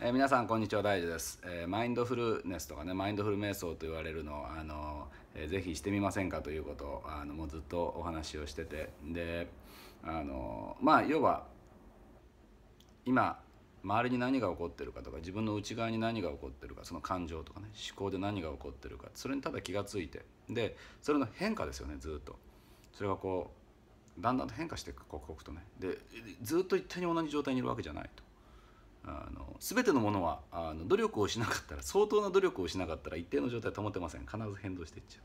えー、皆さんこんにちは大樹です、えー、マインドフルネスとかねマインドフル瞑想と言われるのをあの、えー、ぜひしてみませんかということをあのもうずっとお話をしててであのまあ要は今周りに何が起こってるかとか自分の内側に何が起こってるかその感情とかね思考で何が起こってるかそれにただ気が付いてでそれの変化ですよねずっとそれがこうだんだんと変化していく刻々とねでずっと一体に同じ状態にいるわけじゃないと。あの全てのものはあの努力をしなかったら相当な努力をしなかったら一定の状態保てません必ず変動していっちゃ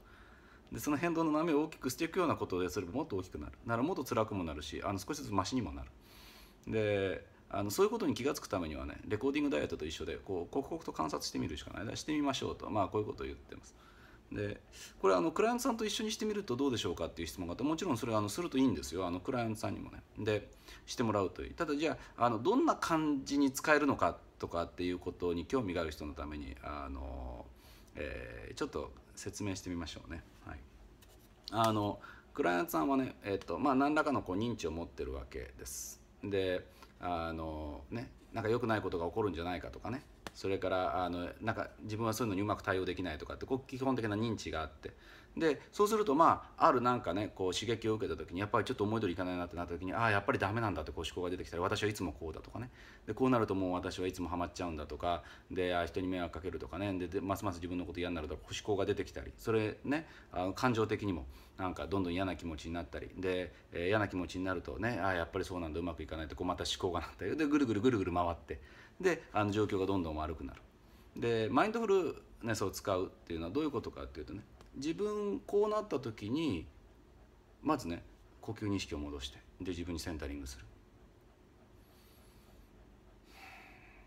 うでその変動の波を大きくしていくようなことをすればもっと大きくなるならもっと辛くもなるしあの少しずつマシにもなるであのそういうことに気が付くためにはねレコーディングダイエットと一緒でこう刻々と観察してみるしかないだしてみましょうとまあこういうことを言ってます。でこれあのクライアントさんと一緒にしてみるとどうでしょうかっていう質問があってもちろんそれはあのするといいんですよあのクライアントさんにもねでしてもらうといいただじゃああのどんな感じに使えるのかとかっていうことに興味がある人のためにあの、えー、ちょっと説明してみましょうねはいあのクライアントさんはねえっ、ー、とまあ何らかのこう認知を持ってるわけですであのねなんか良くないことが起こるんじゃないかとかねそれからあのなんか自分はそういうのにうまく対応できないとかってこう基本的な認知があってでそうするとまああるなんかねこう刺激を受けた時にやっぱりちょっと思い通りいかないなってなった時にああやっぱりダメなんだってこう思考が出てきたり私はいつもこうだとかねでこうなるともう私はいつもハマっちゃうんだとかであ人に迷惑かけるとかねでますます自分のこと嫌になるとか思考が出てきたりそれねあの感情的にもなんかどんどん嫌な気持ちになったりで、えー、嫌な気持ちになるとねああやっぱりそうなんだうまくいかないってこうまた思考がなったりでぐるぐるぐるぐる回ってであの状況がどんどん悪くなる。でマインドフルネスを使うっていうのはどういうことかっていうとね自分こうなった時にまずね呼吸に意識を戻してで自分にセンタリングする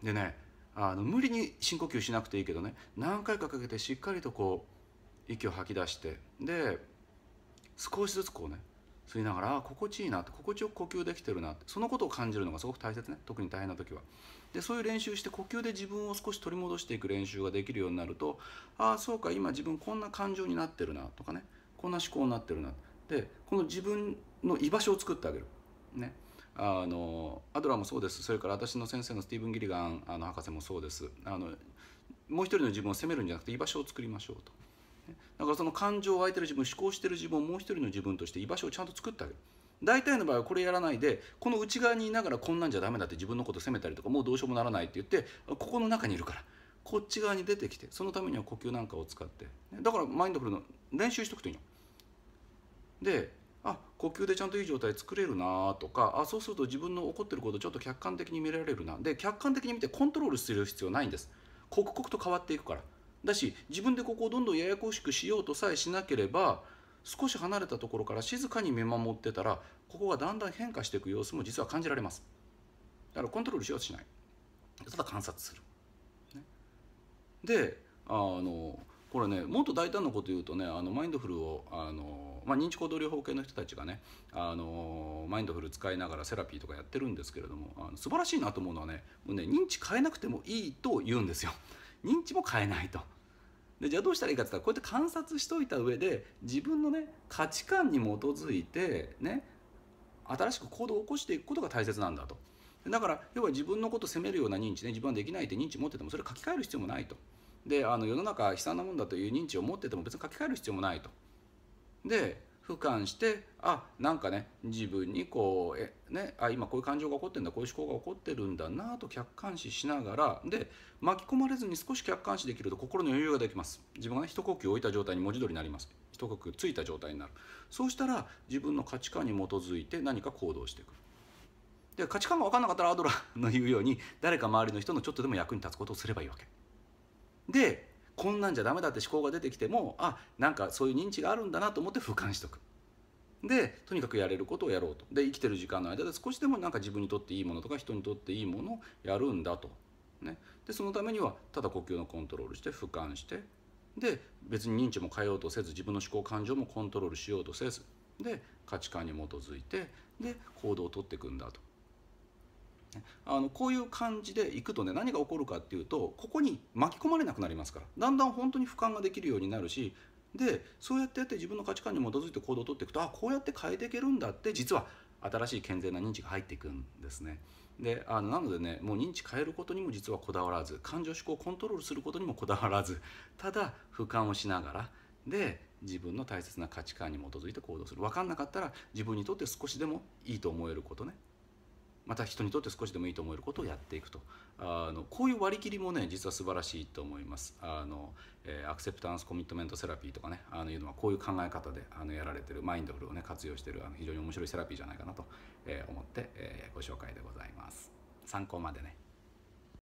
でねあの無理に深呼吸しなくていいけどね何回かかけてしっかりとこう息を吐き出してで少しずつこうね吸いながら心地いいなって心地よく呼吸できてるなってそのことを感じるのがすごく大切ね特に大変な時はでそういう練習して呼吸で自分を少し取り戻していく練習ができるようになるとああそうか今自分こんな感情になってるなとかねこんな思考になってるなでこの自分の居場所を作ってあげるねあのアドラーもそうですそれから私の先生のスティーブン・ギリガンあの博士もそうですあのもう一人の自分を責めるんじゃなくて居場所を作りましょうと。だからその感情を湧いてる自分思考してる自分をもう一人の自分として居場所をちゃんと作ってあげる大体の場合はこれやらないでこの内側にいながらこんなんじゃダメだって自分のこと責めたりとかもうどうしようもならないって言ってここの中にいるからこっち側に出てきてそのためには呼吸なんかを使ってだからマインドフルの練習しとくといいの。であ呼吸でちゃんといい状態作れるなとかあそうすると自分の怒ってることちょっと客観的に見られるなで客観的に見てコントロールする必要ないんです刻々と変わっていくからだし自分でここをどんどんややこしくしようとさえしなければ少し離れたところから静かに見守ってたらここがだんだん変化していく様子も実は感じられますだからコントロールしようとしないただ観察する、ね、であのこれねもっと大胆なこと言うとねあのマインドフルをあの、まあ、認知行動療法系の人たちがねあのマインドフル使いながらセラピーとかやってるんですけれどもあの素晴らしいなと思うのはねもうね認知変えなくてもいいと言うんですよ認知も変えないと。でじゃあどうしたらいいかって言ったらこうやって観察しといた上で自分のね価値観に基づいてね新しく行動を起こしていくことが大切なんだとだから要は自分のこと責めるような認知ね自分はできないって認知持っててもそれ書き換える必要もないとであの世の中悲惨なもんだという認知を持ってても別に書き換える必要もないとで俯瞰してあなんかね自分にこうえ、ね、あ今こういう感情が起こってんだこういう思考が起こってるんだなと客観視しながらで巻き込まれずに少し客観視できると心の余裕ができます自分が、ね、一呼吸置いた状態に文字通りになります一呼吸ついた状態になるそうしたら自分の価値観に基づいて何か行動していくで価値観が分かんなかったらアドラーの言うように誰か周りの人のちょっとでも役に立つことをすればいいわけでこんなんじゃダメだって思考が出てきてもあなんかそういう認知があるんだなと思って俯瞰しとく。でとにかくやれることをやろうとで生きてる時間の間で少しでもなんか自分にとっていいものとか人にとっていいものをやるんだと、ね、でそのためにはただ呼吸のコントロールして俯瞰してで別に認知も変えようとせず自分の思考感情もコントロールしようとせずで価値観に基づいてで行動をとっていくんだとあのこういう感じでいくとね何が起こるかっていうとここに巻き込まれなくなりますからだんだん本当に俯瞰ができるようになるしでそうやってやって自分の価値観に基づいて行動をとっていくとあこうやって変えていけるんだって実は新しい健全な認知が入っていくんですね。であのなのでねもう認知変えることにも実はこだわらず感情思考をコントロールすることにもこだわらずただ俯瞰をしながらで自分の大切な価値観に基づいて行動する分かんなかったら自分にとって少しでもいいと思えることねまた人にとって少しでもいいと思えることをやっていくとあのこういう割り切りもね実は素晴らしいと思いますあの、えー、アクセプタンスコミットメントセラピーとかねあのいうのはこういう考え方であのやられてるマインドフルをね活用してるあの非常に面白いセラピーじゃないかなとえ思って、えー、ご紹介でございます参考までね